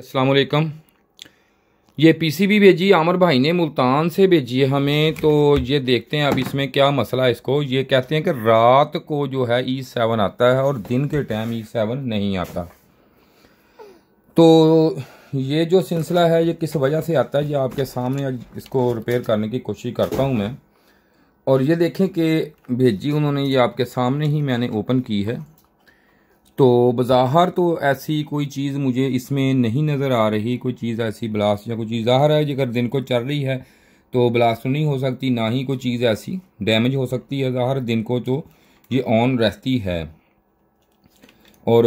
असलकम ये पीसीबी भेजी आमर भाई ने मुल्तान से भेजी है हमें तो ये देखते हैं अब इसमें क्या मसला है इसको ये कहते हैं कि रात को जो है ई e सेवन आता है और दिन के टाइम ई सेवन नहीं आता तो ये जो सिलसिला है ये किस वजह से आता है ये आपके सामने इसको रिपेयर करने की कोशिश करता हूँ मैं और ये देखें कि भेजी उन्होंने ये आपके सामने ही मैंने ओपन की है तो बाहर तो ऐसी कोई चीज़ मुझे इसमें नहीं नज़र आ रही कोई चीज़ ऐसी ब्लास्ट या कोई चीज़ ज़ाहर है अगर दिन को चल रही है तो ब्लास्ट तो नहीं हो सकती ना ही कोई चीज़ ऐसी डैमेज हो सकती है ज़ाहर दिन को तो ये ऑन रहती है और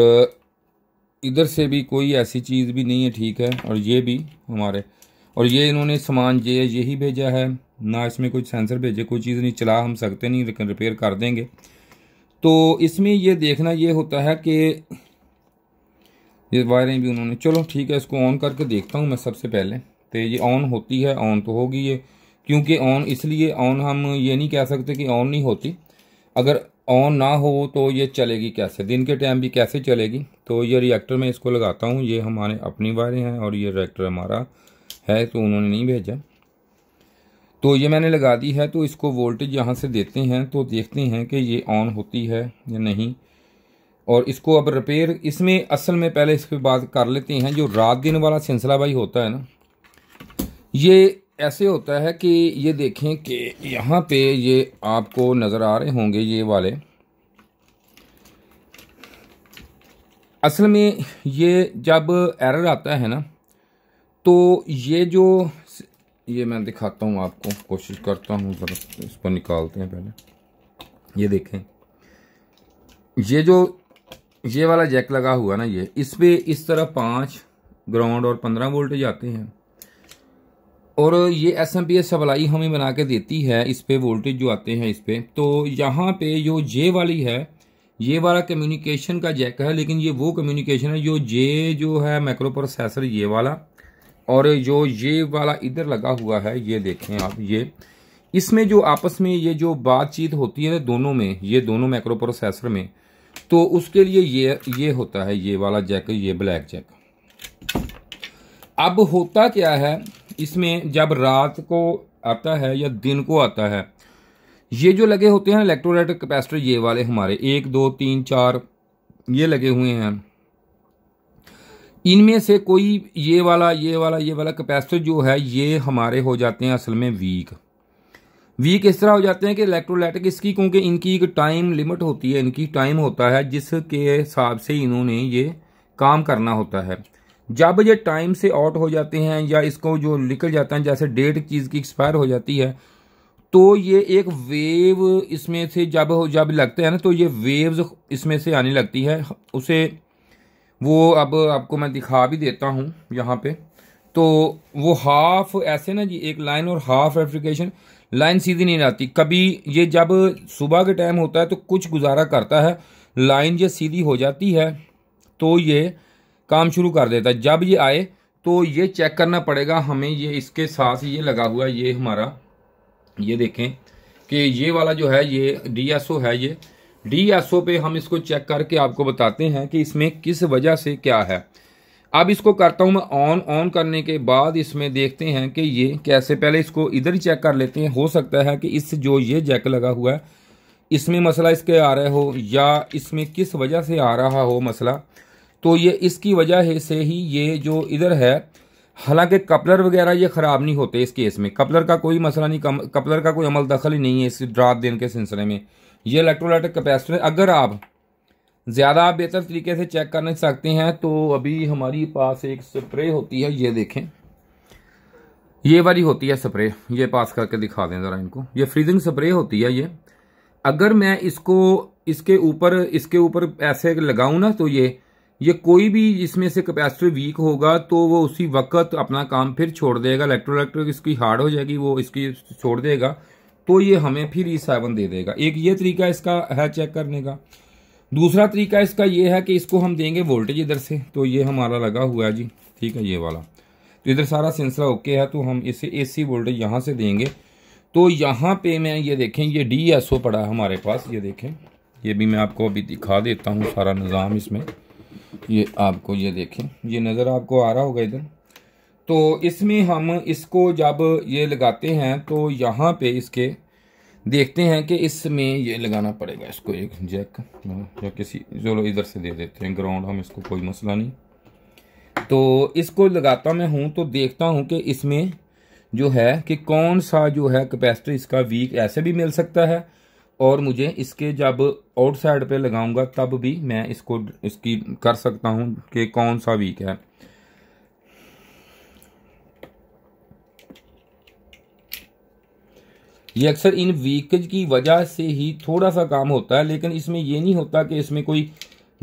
इधर से भी कोई ऐसी चीज़ भी नहीं है ठीक है और ये भी हमारे और ये इन्होंने सामान ये यही भेजा है ना इसमें कोई सेंसर भेजे कोई चीज़ नहीं चला हम सकते नहीं लेकिन रिपेयर कर देंगे तो इसमें ये देखना ये होता है कि ये वायरें भी उन्होंने चलो ठीक है इसको ऑन करके देखता हूँ मैं सबसे पहले तो ये ऑन होती है ऑन तो होगी ये क्योंकि ऑन इसलिए ऑन हम ये नहीं कह सकते कि ऑन नहीं होती अगर ऑन ना हो तो ये चलेगी कैसे दिन के टाइम भी कैसे चलेगी तो ये रिएक्टर में इसको लगाता हूँ ये हमारे अपनी वायरें हैं और ये रिएक्टर हमारा है तो उन्होंने नहीं भेजा तो ये मैंने लगा दी है तो इसको वोल्टेज यहाँ से देते हैं तो देखते हैं कि ये ऑन होती है या नहीं और इसको अब रिपेयर इसमें असल में पहले इसके बाद कर लेते हैं जो रात दिन वाला सिलसिला भाई होता है ना ये ऐसे होता है कि ये देखें कि यहाँ पे ये आपको नज़र आ रहे होंगे ये वाले असल में ये जब एरर आता है ना तो ये जो ये मैं दिखाता हूँ आपको कोशिश करता हूँ ज़रा इसको निकालते हैं पहले ये देखें ये जो ये वाला जैक लगा हुआ ना ये इस पर इस तरह पाँच ग्राउंड और पंद्रह वोल्टेज आते हैं और ये S M P S supply हमें बना के देती है इस पर वोल्टेज जो आते हैं इस पर तो यहाँ पे जो जे वाली है ये वाला कम्युनिकेशन का जैक है लेकिन ये वो कम्युनिकेशन है जो जे जो है माइक्रो प्रोसेसर ये वाला और जो ये वाला इधर लगा हुआ है ये देखें आप ये इसमें जो आपस में ये जो बातचीत होती है दोनों में ये दोनों माइक्रो प्रोसेसर में तो उसके लिए ये ये होता है ये वाला जैक ये ब्लैक जैक अब होता क्या है इसमें जब रात को आता है या दिन को आता है ये जो लगे होते हैं इलेक्ट्रोलाइट कैपेसिटर ये वाले हमारे एक दो तीन चार ये लगे हुए हैं इनमें से कोई ये वाला ये वाला ये वाला कैपेसिटर जो है ये हमारे हो जाते हैं असल में वीक वीक इस तरह हो जाते हैं कि इलेक्ट्रोलाइटिक इसकी क्योंकि इनकी एक टाइम लिमिट होती है इनकी टाइम होता है जिसके हिसाब से इन्होंने ये काम करना होता है जब ये टाइम से आउट हो जाते हैं या इसको जो निकल जाता है जैसे डेट चीज़ की एक्सपायर हो जाती है तो ये एक वेव इसमें से जब जब लगते हैं ना तो ये वेव्स इसमें से आने लगती है उसे वो अब आपको मैं दिखा भी देता हूँ यहाँ पे तो वो हाफ ऐसे ना जी एक लाइन और हाफ एप्लीकेशन लाइन सीधी नहीं रहती कभी ये जब सुबह के टाइम होता है तो कुछ गुजारा करता है लाइन ये सीधी हो जाती है तो ये काम शुरू कर देता है जब ये आए तो ये चेक करना पड़ेगा हमें ये इसके साथ ये लगा हुआ है ये हमारा ये देखें कि ये वाला जो है ये डी है ये डी एस ओ पे हम इसको चेक करके आपको बताते हैं कि इसमें किस वजह से क्या है अब इसको करता हूं मैं ऑन ऑन करने के बाद इसमें देखते हैं कि ये कैसे पहले इसको इधर ही चेक कर लेते हैं हो सकता है कि इस जो ये जैक लगा हुआ है इसमें मसला इसके आ रहा हो या इसमें किस वजह से आ रहा हो मसला तो ये इसकी वजह से ही ये जो इधर है हालांकि कपलर वगैरह ये ख़राब नहीं होते इस केस में कपलर का कोई मसला नहीं कपलर का कोई अमल दखल ही नहीं है इस ड्राप देने के सिलसिले में ये इलेक्ट्रोलाइटिक कैपेसिटर अगर आप ज़्यादा बेहतर तरीके से चेक करने सकते हैं तो अभी हमारी पास एक स्प्रे होती है ये देखें ये वाली होती है स्प्रे ये पास करके दिखा दें ज़रा इनको ये फ्रीजिंग स्प्रे होती है ये अगर मैं इसको इसके ऊपर इसके ऊपर ऐसे लगाऊ ना तो ये ये कोई भी इसमें से कैपेसिटर वीक होगा तो वो उसी वक्त अपना काम फिर छोड़ देगा इलेक्ट्रोलाइट इसकी हार्ड हो जाएगी वो इसकी छोड़ देगा तो ये हमें फिर ई e सेवन दे देगा एक ये तरीका इसका है चेक करने का दूसरा तरीका इसका ये है कि इसको हम देंगे वोल्टेज इधर से तो ये हमारा लगा हुआ है जी ठीक है ये वाला तो इधर सारा सिलसिला ओके है तो हम इसे एसी वोल्टेज यहाँ से देंगे तो यहाँ पे मैं ये देखें ये डी एस ओ पड़ा है हमारे पास ये देखें ये भी मैं आपको अभी दिखा देता हूँ सारा निज़ाम इसमें ये आपको ये देखें ये नज़र आपको आ रहा होगा इधर तो इसमें हम इसको जब ये लगाते हैं तो यहाँ पे इसके देखते हैं कि इसमें ये लगाना पड़ेगा इसको एक जैक या किसी चलो इधर से दे देते हैं ग्राउंड हम इसको कोई मसला नहीं तो इसको लगाता मैं हूँ तो देखता हूँ कि इसमें जो है कि कौन सा जो है कैपेसिटी इसका वीक ऐसे भी मिल सकता है और मुझे इसके जब आउटसाइड पे लगाऊंगा तब भी मैं इसको इसकी कर सकता हूँ कि कौन सा वीक है ये अक्सर इन वीकेज की वजह से ही थोड़ा सा काम होता है लेकिन इसमें ये नहीं होता कि इसमें कोई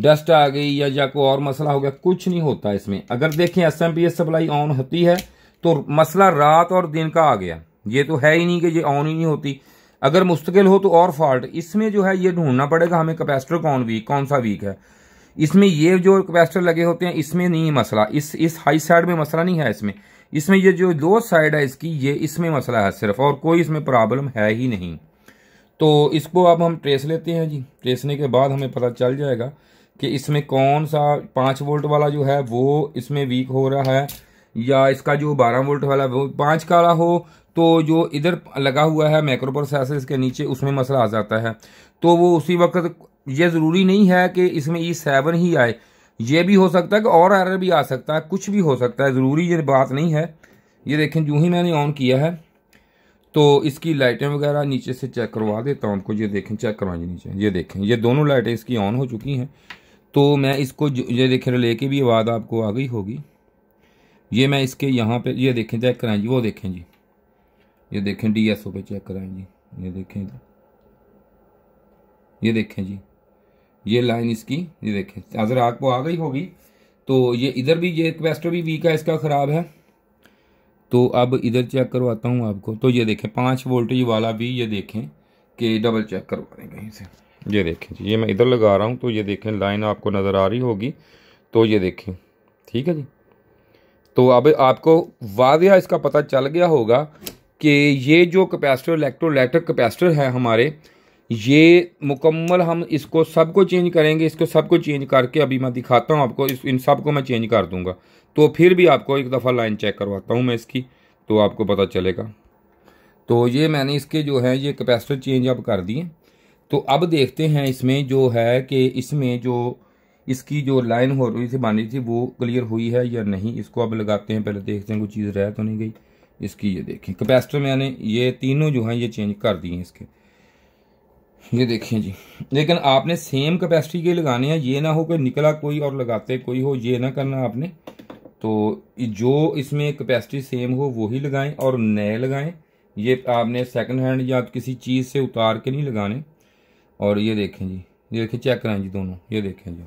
डस्ट आ गई या या कोई और मसला हो गया कुछ नहीं होता इसमें अगर देखें S M P S supply on होती है तो मसला रात और दिन का आ गया ये तो है ही नहीं कि ये ऑन ही नहीं होती अगर मुस्तकिल हो तो और फॉल्ट इसमें जो है ये ढूंढना पड़ेगा हमें कैपेसिटर कौन वीक कौन सा वीक है इसमें ये जो कैपेसिटर लगे होते हैं इसमें नहीं मसला इस इस हाई साइड में मसला नहीं है इसमें इसमें ये जो दो साइड है इसकी ये इसमें मसला है सिर्फ और कोई इसमें प्रॉब्लम है ही नहीं तो इसको अब हम ट्रेस लेते हैं जी ट्रेसने के बाद हमें पता चल जाएगा कि इसमें कौन सा पाँच वोल्ट वाला जो है वो इसमें वीक हो रहा है या इसका जो बारह वोल्ट वाला वो पाँच काला हो तो जो इधर लगा हुआ है माइक्रो प्रोसेसर के नीचे उसमें मसला आ जाता है तो वो उसी वक्त ये ज़रूरी नहीं है कि इसमें ई सेवन ही आए ये भी हो सकता है कि और एरर भी आ सकता है कुछ भी हो सकता है ज़रूरी ये बात नहीं है ये देखें जो ही मैंने ऑन किया है तो इसकी लाइटें वगैरह नीचे से चेक करवा देता हूँ उनको ये देखें चेक करवाएं नीचे ये देखें ये दोनों लाइटें इसकी ऑन हो चुकी हैं तो मैं इसको ये देखें रिले के भी आवाज़ आपको आ गई होगी ये मैं इसके यहाँ पे ये देखें चेक कराएं जी वो देखें जी ये देखें डी एस ओ पे चेक कराएं जी ये देखें ये देखें जी ये लाइन इसकी ये देखें अगर आपको आ गई होगी तो ये इधर भी ये कैपेसिटर भी वीक है इसका ख़राब है तो अब इधर चेक करवाता हूँ आपको तो ये देखें पाँच वोल्टेज वाला भी ये देखें कि डबल चेक करवा देंगे इसे ये देखें जी ये मैं इधर लगा रहा हूँ तो ये देखें लाइन आपको नज़र आ रही होगी तो ये देखें ठीक है जी तो अब आपको वाजिया इसका पता चल गया होगा कि ये जो कैपेसिटर इलेक्ट्रोलैटिक कैपेसिटर है हमारे ये मुकम्मल हम इसको सबको चेंज करेंगे इसको सबको चेंज करके अभी मैं दिखाता हूँ आपको इस इन सबको मैं चेंज कर दूँगा तो फिर भी आपको एक दफ़ा लाइन चेक करवाता हूँ मैं इसकी तो आपको पता चलेगा तो ये मैंने इसके जो है ये कैपेसिटर चेंज अब कर दिए तो अब देखते हैं इसमें जो है कि इसमें जो इसकी जो लाइन हो रही थी बन रही थी वो क्लियर हुई है या नहीं इसको अब लगाते हैं पहले देखते हैं कोई चीज़ रह तो नहीं गई इसकी ये देखें कैपेसिटर मैंने ये तीनों जो हैं ये चेंज कर दिए इसके ये देखें जी लेकिन आपने सेम कैपेसिटी के लगाने हैं ये ना हो कि निकला कोई और लगाते कोई हो ये ना करना आपने तो जो इसमें कैपेसिटी सेम हो वही लगाएं और नए लगाएं ये आपने सेकंड हैंड या किसी चीज़ से उतार के नहीं लगाने और ये देखें जी ये देखें चेक कराएं जी दोनों ये देखें जी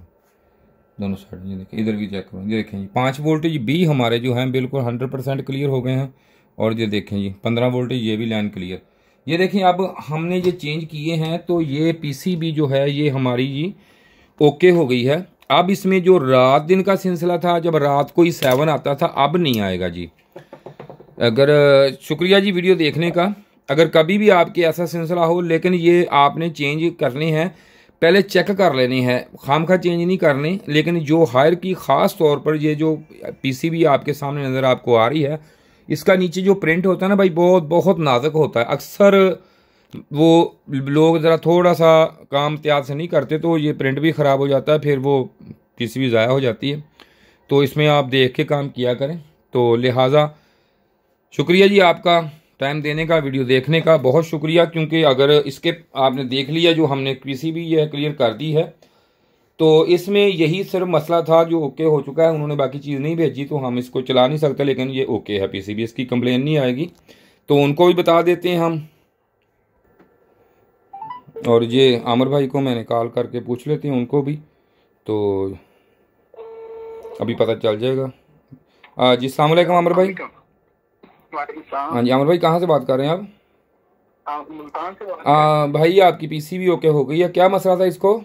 दोनों साइड ये देखें इधर भी चेक करें ये देखें जी पाँच वोल्टेज भी हमारे जो हैं बिल्कुल हंड्रेड परसेंट क्लियर हो गए हैं और ये देखें जी पंद्रह वोल्टेज ये भी लाइन क्लियर ये देखें अब हमने ये चेंज किए हैं तो ये पीसीबी जो है ये हमारी जी ओके हो गई है अब इसमें जो रात दिन का सिलसिला था जब रात को ही सेवन आता था अब नहीं आएगा जी अगर शुक्रिया जी वीडियो देखने का अगर कभी भी आपके ऐसा सिलसिला हो लेकिन ये आपने चेंज करने हैं पहले चेक कर लेने हैं खाम खा चेंज नहीं करने लेकिन जो हायर की ख़ास तौर पर ये जो पीसीबी आपके सामने नज़र आपको आ रही है इसका नीचे जो प्रिंट होता है ना भाई बहुत बहुत नाजुक होता है अक्सर वो लोग ज़रा थोड़ा सा काम त्याग से नहीं करते तो ये प्रिंट भी ख़राब हो जाता है फिर वो किसी भी ज़ाया हो जाती है तो इसमें आप देख के काम किया करें तो लिहाजा शुक्रिया जी आपका टाइम देने का वीडियो देखने का बहुत शुक्रिया क्योंकि अगर इसके आपने देख लिया जो हमने किसी भी यह क्लियर कर दी है तो इसमें यही सिर्फ मसला था जो ओके हो चुका है उन्होंने बाकी चीज़ नहीं भेजी तो हम इसको चला नहीं सकते लेकिन ये ओके है पी इसकी कंप्लेन नहीं आएगी तो उनको भी बता देते हैं हम और ये आमर भाई को मैंने कॉल करके पूछ लेते हैं उनको भी तो अभी पता चल जाएगा जी सलामकुम आमर भाई हाँ जी आमर भाई कहाँ से बात कर रहे हैं आप आ, भाई आपकी पीसीबी ओके हो गई है क्या मसला था इसको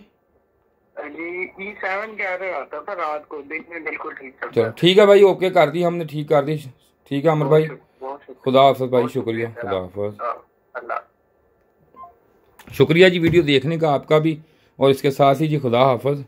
E ठीक चलो ठीक है भाई ओके कर दी हमने ठीक कर दी ठीक है अमर भाई खुदा हाफ भाई शुक्रिया खुदा हाफ शुक्रिया जी वीडियो देखने का आपका भी और इसके साथ ही जी खुदा हाफज